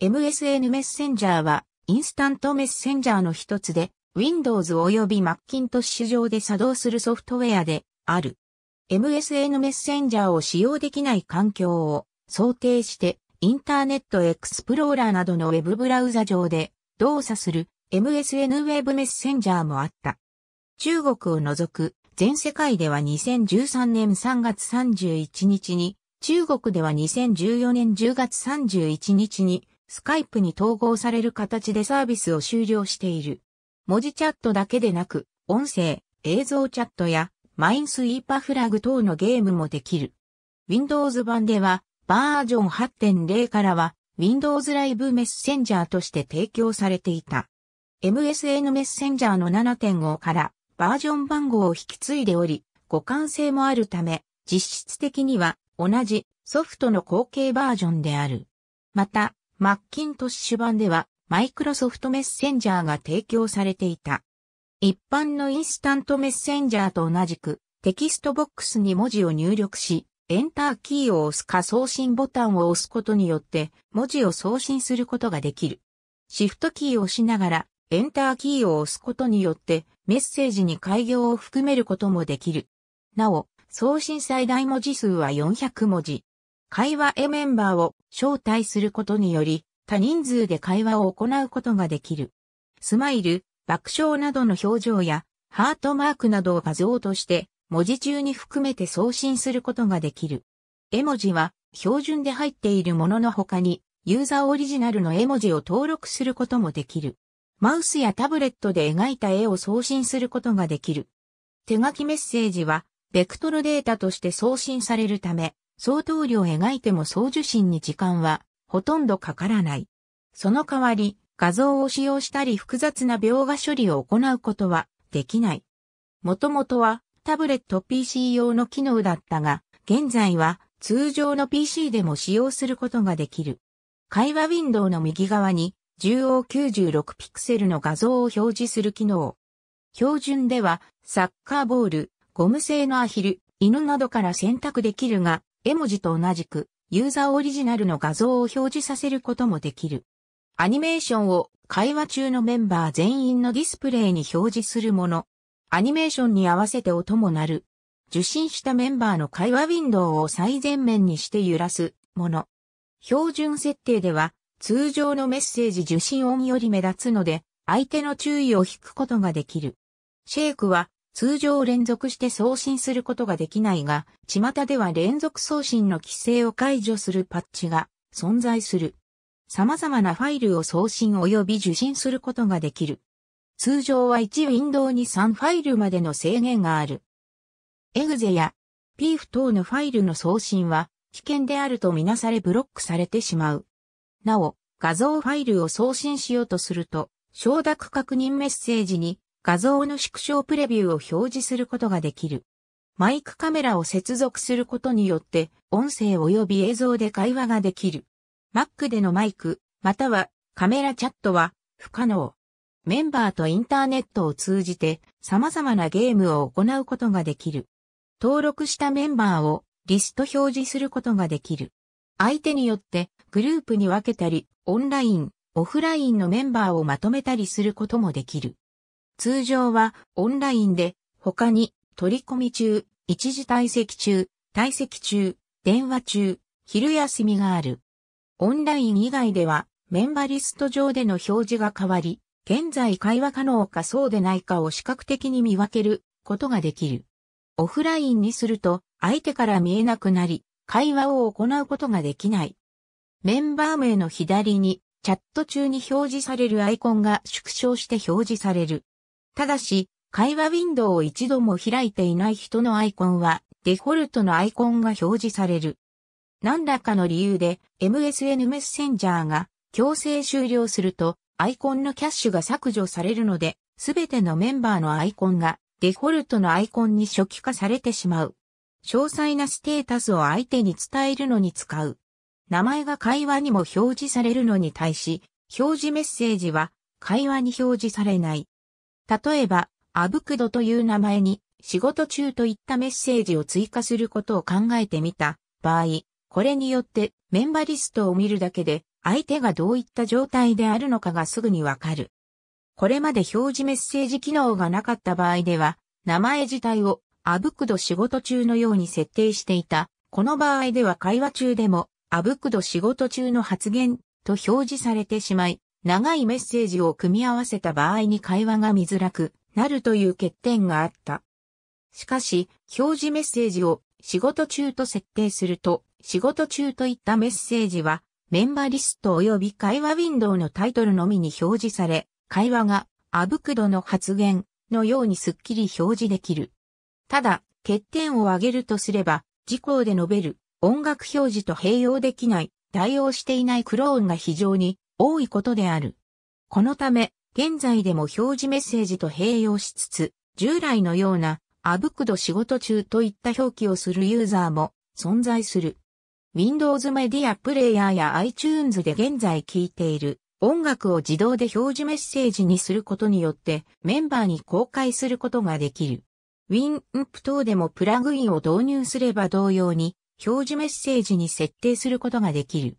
MSN メッセンジャーは、インスタントメッセンジャーの一つで、Windows 及び Macintosh 上で作動するソフトウェアである。MSN メッセンジャーを使用できない環境を想定して、インターネットエクスプローラーなどのウェブブラウザ上で動作する MSN ウェブメッセンジャーもあった。中国を除く全世界では2013年3月31日に、中国では2014年10月31日にスカイプに統合される形でサービスを終了している。文字チャットだけでなく、音声、映像チャットや、マインスイーパーフラグ等のゲームもできる。Windows 版では、バージョン8.0からは、Windows Live Messenger として提供されていた。MSN Messenger の7.5からバージョン番号を引き継いでおり、互換性もあるため、実質的には同じソフトの後継バージョンである。また、マッキントッシュ版では、マイクロソフトメッセンジャーが提供されていた。一般のインスタントメッセンジャーと同じく、テキストボックスに文字を入力し、エンターキーを押すか送信ボタンを押すことによって、文字を送信することができる。シフトキーを押しながら、エンターキーを押すことによって、メッセージに改行を含めることもできる。なお、送信最大文字数は400文字。会話へメンバーを招待することにより、多人数で会話を行うことができる。スマイル、爆笑などの表情や、ハートマークなどを画像として、文字中に含めて送信することができる。絵文字は、標準で入っているものの他に、ユーザーオリジナルの絵文字を登録することもできる。マウスやタブレットで描いた絵を送信することができる。手書きメッセージは、ベクトルデータとして送信されるため、相当量描いても送受信に時間はほとんどかからない。その代わり、画像を使用したり複雑な描画処理を行うことはできない。もともとはタブレット PC 用の機能だったが、現在は通常の PC でも使用することができる。会話ウィンドウの右側に中央96ピクセルの画像を表示する機能。標準ではサッカーボール、ゴム製のアヒル、犬などから選択できるが、絵文字と同じく、ユーザーオリジナルの画像を表示させることもできる。アニメーションを会話中のメンバー全員のディスプレイに表示するもの。アニメーションに合わせて音も鳴る。受信したメンバーの会話ウィンドウを最前面にして揺らすもの。標準設定では通常のメッセージ受信音より目立つので相手の注意を引くことができる。シェイクは通常連続して送信することができないが、巷では連続送信の規制を解除するパッチが存在する。様々なファイルを送信及び受信することができる。通常は1ウィンドウに3ファイルまでの制限がある。エグゼや PF 等のファイルの送信は危険であるとみなされブロックされてしまう。なお、画像ファイルを送信しようとすると、承諾確認メッセージに画像の縮小プレビューを表示することができる。マイクカメラを接続することによって、音声及び映像で会話ができる。Mac でのマイク、またはカメラチャットは不可能。メンバーとインターネットを通じて様々なゲームを行うことができる。登録したメンバーをリスト表示することができる。相手によってグループに分けたり、オンライン、オフラインのメンバーをまとめたりすることもできる。通常はオンラインで他に取り込み中、一時退席中、退席中、電話中、昼休みがある。オンライン以外ではメンバリスト上での表示が変わり、現在会話可能かそうでないかを視覚的に見分けることができる。オフラインにすると相手から見えなくなり、会話を行うことができない。メンバー名の左にチャット中に表示されるアイコンが縮小して表示される。ただし、会話ウィンドウを一度も開いていない人のアイコンは、デフォルトのアイコンが表示される。何らかの理由で MSN メッセンジャーが強制終了すると、アイコンのキャッシュが削除されるので、すべてのメンバーのアイコンがデフォルトのアイコンに初期化されてしまう。詳細なステータスを相手に伝えるのに使う。名前が会話にも表示されるのに対し、表示メッセージは会話に表示されない。例えば、アブクドという名前に仕事中といったメッセージを追加することを考えてみた場合、これによってメンバリストを見るだけで相手がどういった状態であるのかがすぐにわかる。これまで表示メッセージ機能がなかった場合では、名前自体をアブクド仕事中のように設定していた。この場合では会話中でもアブクド仕事中の発言と表示されてしまい、長いメッセージを組み合わせた場合に会話が見づらくなるという欠点があった。しかし、表示メッセージを仕事中と設定すると、仕事中といったメッセージは、メンバーリスト及び会話ウィンドウのタイトルのみに表示され、会話がアブクドの発言のようにすっきり表示できる。ただ、欠点を挙げるとすれば、事項で述べる音楽表示と併用できない、対応していないクローンが非常に多いことである。このため、現在でも表示メッセージと併用しつつ、従来のような、アブクド仕事中といった表記をするユーザーも存在する。Windows メディアプレイヤーや iTunes で現在聴いている音楽を自動で表示メッセージにすることによってメンバーに公開することができる。WinUp 等でもプラグインを導入すれば同様に表示メッセージに設定することができる。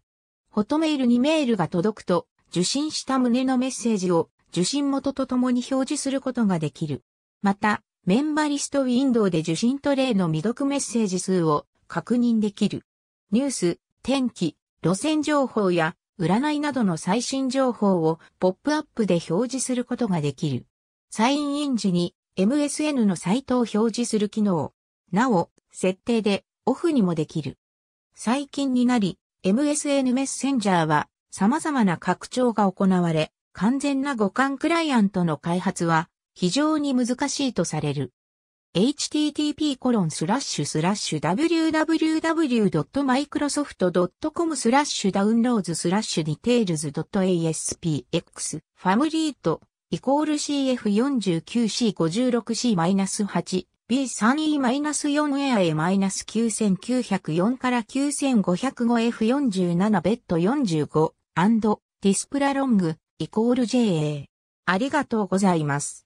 ホトメールにメールが届くと、受信した旨のメッセージを受信元とともに表示することができる。また、メンバリストウィンドウで受信トレイの未読メッセージ数を確認できる。ニュース、天気、路線情報や占いなどの最新情報をポップアップで表示することができる。サインイン時に MSN のサイトを表示する機能。なお、設定でオフにもできる。最近になり、MSN メッセンジャーは様々な拡張が行われ、完全な互換クライアントの開発は非常に難しいとされる。http://www.microsoft.com スラッシュダウンローズスラッシュディテールズ .aspx ファムリートイコール CF49C56C-8 b 3 e 4 a a 9 9 0 4から9 5 0 5 f 4 7ベッド45ディスプラロングイコール JA。ありがとうございます。